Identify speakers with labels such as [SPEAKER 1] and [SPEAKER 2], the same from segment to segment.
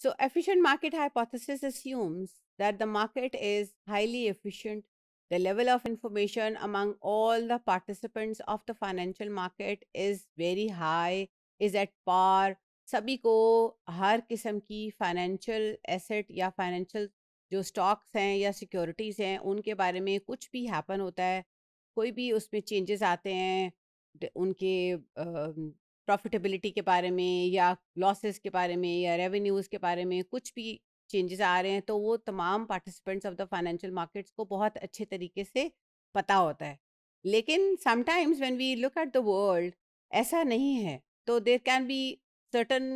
[SPEAKER 1] So, efficient market hypothesis assumes that the market is highly efficient. The level of information among all the participants of the financial market is very high, is at par. सभी को हर किस्म की financial asset या financial जो stocks हैं या securities हैं उनके बारे में कुछ भी हैपन होता है कोई भी उसमें चेंजेस आते हैं उनके प्रॉफिटेबिलिटी के बारे में या लॉसेस के बारे में या रेवेन्यूज़ के बारे में कुछ भी चेंजेस आ रहे हैं तो वो तमाम participants of the financial markets को बहुत अच्छे तरीके से पता होता है लेकिन sometimes when we look at the world ऐसा नहीं है तो there can be certain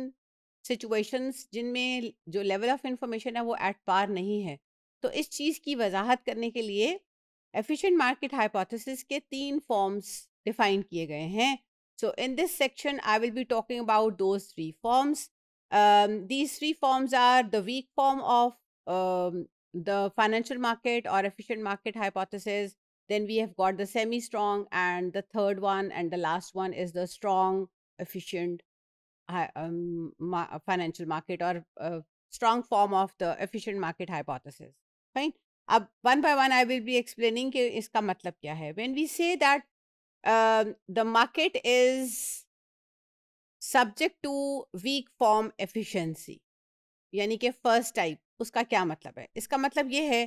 [SPEAKER 1] situations जिनमें जो लेवल ऑफ इंफॉर्मेशन है वो एट पार नहीं है तो इस चीज़ की वजाहत करने के लिए एफिशिएंट मार्केट हाइपोथेसिस के तीन फॉर्म्स डिफाइन किए गए हैं So in this section, I will be talking about those three forms. Um, these three forms are the weak form of um, the financial market or efficient market hypothesis. Then we have got the semi-strong and the third one and the last one is the strong, efficient um, ma financial market or uh, strong form of the efficient market hypothesis. Fine. Right? one by one, I will be explaining explaining कि इसका मतलब क्या है when we the market is subject to weak form efficiency यानी कि first type उसका क्या मतलब है इसका मतलब ये है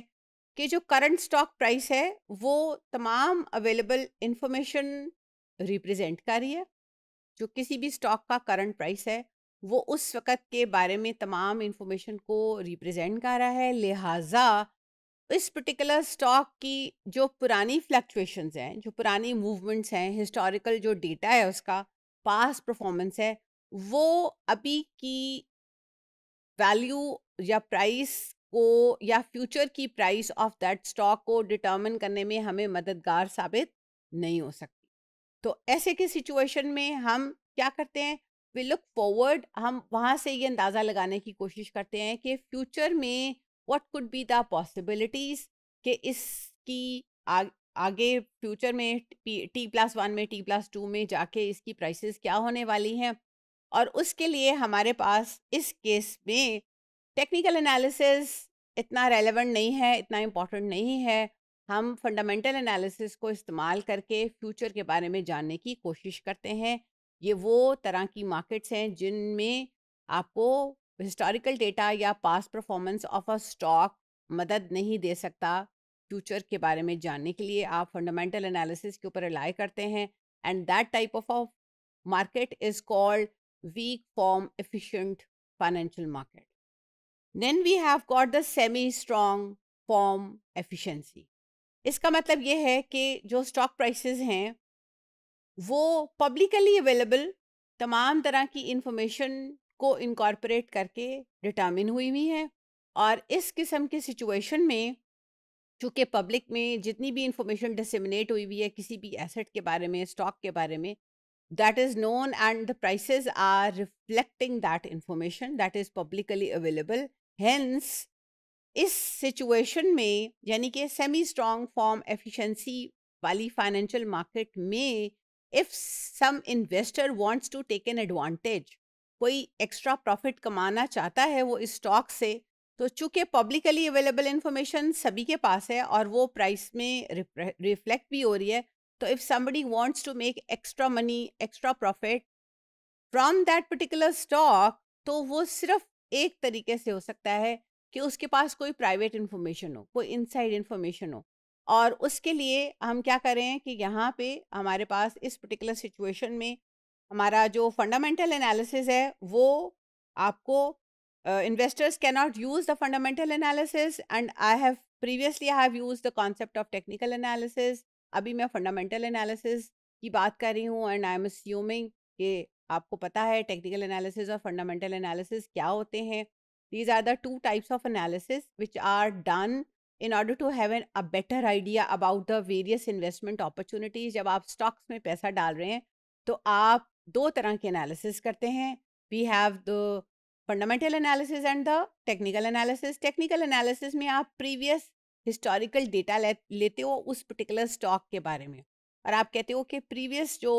[SPEAKER 1] कि जो करंट स्टॉक प्राइस है वो तमाम अवेलेबल इंफॉर्मेशन रिप्रेजेंट कर रही है जो किसी भी स्टॉक का करंट प्राइस है वो उस वक़्त के बारे में तमाम इन्फॉर्मेशन को रिप्रेजेंट कर रहा है लिहाजा इस पर्टिकुलर स्टॉक की जो पुरानी फ्लक्चुएशंस हैं जो पुरानी मूवमेंट्स हैं हिस्टोरिकल जो डेटा है उसका पास परफॉर्मेंस है वो अभी की वैल्यू या प्राइस को या फ्यूचर की प्राइस ऑफ दैट स्टॉक को डिटर्मिन करने में हमें मददगार साबित नहीं हो सकती तो ऐसे के सिचुएशन में हम क्या करते हैं वी लुक फॉरवर्ड हम वहाँ से ये अंदाज़ा लगाने की कोशिश करते हैं कि फ्यूचर में what could be the possibilities कि इसकी आ, आगे फ्यूचर में टी प्लस वन में टी प्लस टू में जाके इसकी प्राइसेस क्या होने वाली हैं और उसके लिए हमारे पास इस केस में टेक्निकल एनालिसिस इतना रेलेवेंट नहीं है इतना इम्पोर्टेंट नहीं है हम फंडामेंटल एनालिसिस को इस्तेमाल करके फ्यूचर के बारे में जानने की कोशिश करते हैं ये वो तरह की मार्केट्स हैं जिनमें आपको हिस्टोरिकल डेटा या past performance of a stock मदद नहीं दे सकता फ्यूचर के बारे में जानने के लिए आप फंडामेंटल एनालिसिस के ऊपर रिलाई करते हैं and that type of of market is called weak form efficient financial market then we have got the semi strong form efficiency इसका मतलब ये है कि जो स्टॉक प्राइसेस हैं वो पब्लिकली अवेलेबल तमाम तरह की इंफॉर्मेशन को इनकॉर्पोरेट करके डिटर्मिन हुई हुई हैं और इस किस्म के सिचुएशन में चूँकि पब्लिक में जितनी भी इंफॉर्मेशन डिसमिनेट हुई हुई है किसी भी एसेट के बारे में स्टॉक के बारे में that is known and the price are reflecting that information that is publicly available hence इस सिचुएशन में यानी कि सेमी स्ट्रॉन्ग फॉर्म एफिशेंसी वाली फाइनेंशियल मार्केट में if some investor wants to take an advantage कोई एक्स्ट्रा प्रॉफिट कमाना चाहता है वो इस स्टॉक से तो चूंकि पब्लिकली अवेलेबल इन्फॉर्मेशन सभी के पास है और वो प्राइस में रिफ्लेक्ट भी हो रही है तो if somebody wants to make extra money extra profit from that particular stock तो वो सिर्फ एक तरीके से हो सकता है कि उसके पास कोई प्राइवेट इन्फॉर्मेशन हो कोई इनसाइड इन्फॉर्मेशन हो और उसके लिए हम क्या करें कि यहाँ पे हमारे पास इस पर्टिकुलर सिचुएशन में हमारा जो फंडामेंटल एनालिसिस है वो आपको investors can not use the fundamental analysis and I have previously I have use the concept of technical analysis अभी मैं फंडामेंटल एनालिसिस की बात कर रही हूँ एंड आई एम अस्यूमिंग कि आपको पता है टेक्निकल एनालिसिस और फंडामेंटल एनालिसिस क्या होते हैं these are the two types of analysis which are done in order to have an a better idea about the various investment opportunities जब आप स्टॉक्स में पैसा डाल रहे हैं तो आप दो तरह के एनालिसिस करते हैं we have the fundamental analysis and the technical analysis technical analysis में आप प्रीवियस हिस्टोरिकल डेटा ले, लेते हो उस पर्टिकुलर स्टॉक के बारे में और आप कहते हो कि प्रीवियस जो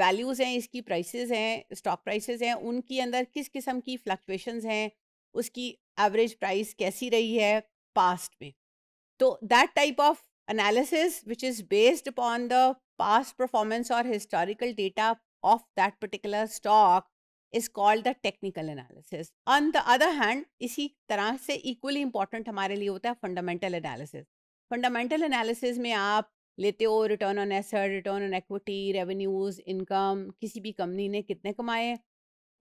[SPEAKER 1] वैल्यूज़ हैं इसकी प्राइसेस हैं स्टॉक प्राइसेस हैं उनकी अंदर किस किस्म की फ्लक्चुएशंस हैं उसकी एवरेज प्राइस कैसी रही है पास्ट में तो that type of analysis which is based upon the past performance और historical data of that particular stock is called the technical analysis. On the other hand, isi tarah se equally important hamare liye hota hai fundamental analysis. Fundamental analysis में आप लेते हो return on asset return on equity revenues income किसी भी company ने कितने कमाए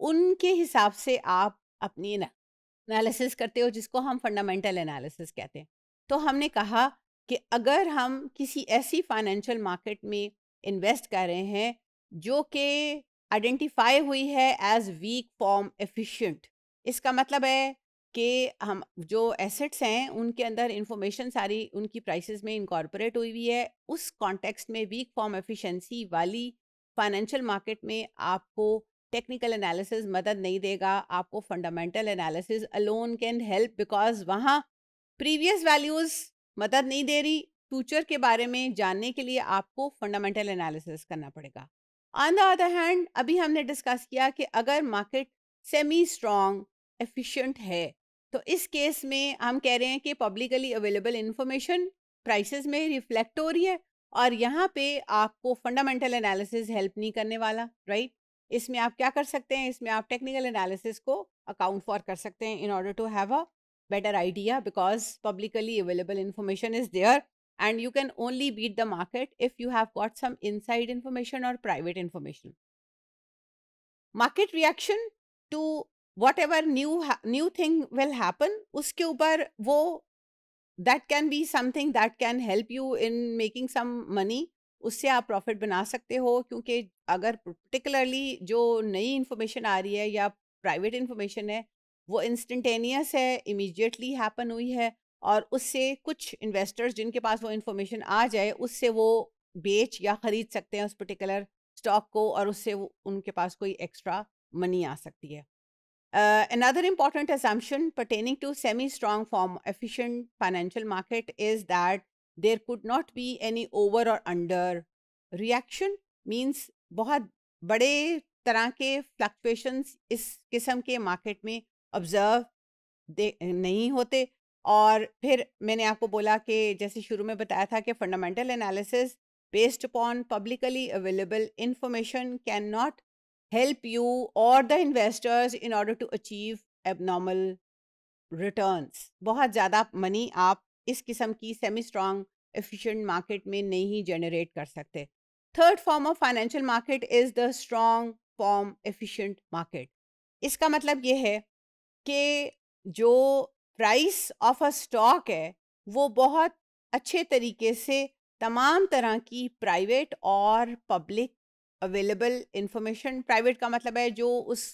[SPEAKER 1] उनके हिसाब से आप अपनी एनालिसिस करते हो जिसको हम फंडामेंटल एनालिसिस कहते हैं तो हमने कहा कि अगर हम किसी ऐसी फाइनेंशियल मार्केट में इन्वेस्ट कर रहे हैं जो कि आइडेंटिफाई हुई है एज वीक फॉर्म एफिशिएंट इसका मतलब है कि हम जो एसेट्स हैं उनके अंदर इंफॉर्मेशन सारी उनकी प्राइसेस में इंकॉर्पोरेट हुई हुई है उस कॉन्टेक्स्ट में वीक फॉर्म एफिशिएंसी वाली फाइनेंशियल मार्केट में आपको टेक्निकल एनालिसिस मदद नहीं देगा आपको fundamental analysis alone can help because वहाँ प्रीवियस वैल्यूज़ मदद नहीं दे रही फ्यूचर के बारे में जानने के लिए आपको फंडामेंटल एनालिसिस करना पड़ेगा ऑन द अदर हैंड अभी हमने डिस्कस किया कि अगर मार्केट सेमी स्ट्रॉन्ग एफिशिएंट है तो इस केस में हम कह रहे हैं कि पब्लिकली अवेलेबल इंफॉर्मेशन प्राइसेस में रिफ्लेक्ट हो रही है और यहाँ पे आपको फंडामेंटल एनालिसिस हेल्प नहीं करने वाला राइट right? इसमें आप क्या कर सकते हैं इसमें आप टेक्निकल एनालिसिस को अकाउंट फॉर कर सकते हैं in order to have a better idea because publicly available information is there and you can only beat the market if you have got some inside information or private information market reaction to whatever new new thing will happen uske upar wo that can be something that can help you in making some money उससे आप profit बना सकते हो क्योंकि अगर particularly जो नई information आ रही है या प्राइवेट इन्फॉर्मेशन है वो इंस्टेंटेनियस है इमीडिएटली हैपन हुई है और उससे कुछ इन्वेस्टर्स जिनके पास वो इन्फॉर्मेशन आ जाए उससे वो बेच या ख़रीद सकते हैं उस पर्टिकुलर स्टॉक को और उससे वो उनके पास कोई एक्स्ट्रा मनी आ सकती है another important example pertaining to semi strong form efficient financial market is that there could not be any over और अंडर रिएक्शन मीन्स बहुत बड़े तरह के फ्लक्चुएशंस इस किस्म के मार्केट में ऑब्जर्व दे नहीं होते और फिर मैंने आपको बोला कि जैसे शुरू में बताया था कि fundamental analysis based upon publicly available information can not help you और the investors in order to achieve abnormal returns बहुत ज़्यादा मनी आप इस किस्म की सेमी स्ट्रॉन्ग एफिशिएंट मार्केट में नहीं जनरेट कर सकते third form of financial market is the strong form efficient market इसका मतलब ये है कि जो प्राइस ऑफ अ स्टॉक है वो बहुत अच्छे तरीके से तमाम तरह की प्राइवेट और पब्लिक अवेलेबल इंफॉर्मेशन प्राइवेट का मतलब है जो उस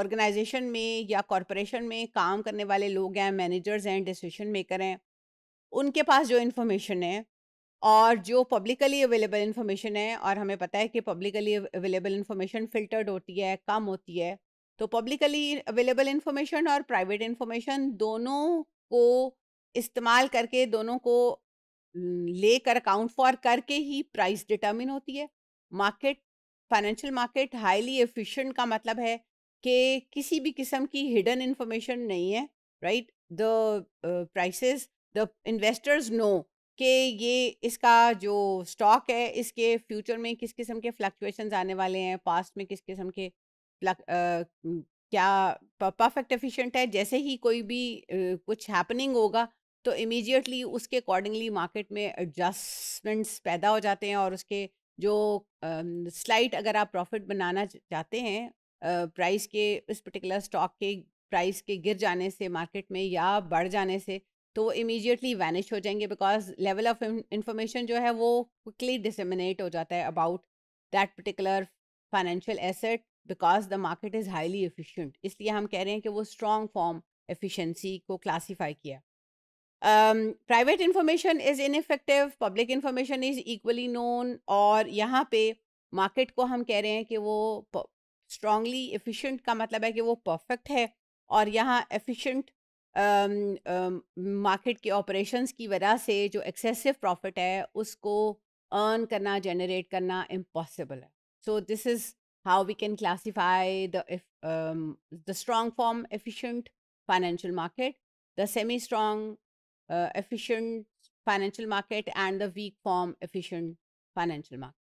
[SPEAKER 1] ऑर्गेनाइजेशन में या कॉरपोरेशन में काम करने वाले लोग हैं मैनेजर्स हैं डिसीशन मेकर हैं उनके पास जो इन्फॉर्मेशन है और जो पब्लिकली अवेलेबल इन्फॉर्मेशन है और हमें पता है कि पब्लिकली अवेलेबल इन्फॉर्मेशन फिल्टर्ड होती है कम होती है तो पब्लिकली अवेलेबल इंफॉर्मेशन और प्राइवेट इंफॉर्मेशन दोनों को इस्तेमाल करके दोनों को लेकर अकाउंट फॉर करके ही प्राइस डिटर्मिन होती है market financial market highly efficient का मतलब है कि किसी भी किस्म की हिडन इंफॉर्मेशन नहीं है right the prices the investors know कि ये इसका जो स्टॉक है इसके फ्यूचर में किस किस्म के फ्लक्चुएशंस आने वाले हैं पास्ट में किस किस्म के क्या परफेक्ट एफिशिएंट है जैसे ही कोई भी कुछ हैपनिंग होगा तो इमीडिएटली उसके अकॉर्डिंगली मार्केट में एडजस्टमेंट्स पैदा हो जाते हैं और उसके जो स्लाइट अगर आप प्रॉफिट बनाना चाहते हैं प्राइस के इस पर्टिकुलर स्टॉक के प्राइस के गिर जाने से मार्केट में या बढ़ जाने से तो वो इमीडिएटली वैनिश हो जाएंगे बिकॉज लेवल ऑफ इंफॉर्मेशन जो है वो क्विकली डिसमिनेट हो जाता है about that particular financial asset because the market is highly efficient इसलिए हम कह रहे हैं कि वो स्ट्रॉन्ग फॉर्म एफिशिएंसी को क्लासीफाई किया private information is ineffective public information is equally known और यहाँ पे मार्केट को हम कह रहे हैं कि वो स्ट्रांगली एफिशिएंट का मतलब है कि वो परफेक्ट है और यहाँ एफिशिएंट मार्केट um, um, के ऑपरेशंस की वजह से जो एक्सेसिव प्रॉफिट है उसको अर्न करना जनरेट करना इम्पॉसिबल है so this is how we can classify the if um, the strong form efficient financial market the semi strong uh, efficient financial market and the weak form efficient financial market